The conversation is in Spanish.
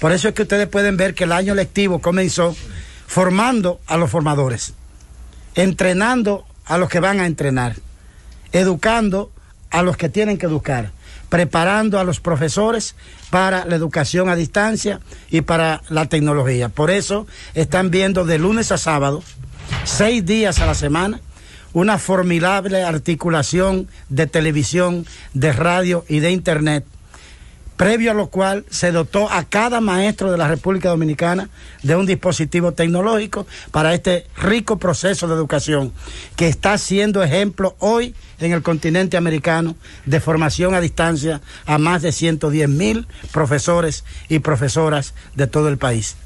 Por eso es que ustedes pueden ver que el año lectivo comenzó formando a los formadores, entrenando a los que van a entrenar, educando a los que tienen que educar, preparando a los profesores para la educación a distancia y para la tecnología. Por eso están viendo de lunes a sábado, seis días a la semana, una formidable articulación de televisión, de radio y de internet previo a lo cual se dotó a cada maestro de la República Dominicana de un dispositivo tecnológico para este rico proceso de educación que está siendo ejemplo hoy en el continente americano de formación a distancia a más de 110 mil profesores y profesoras de todo el país.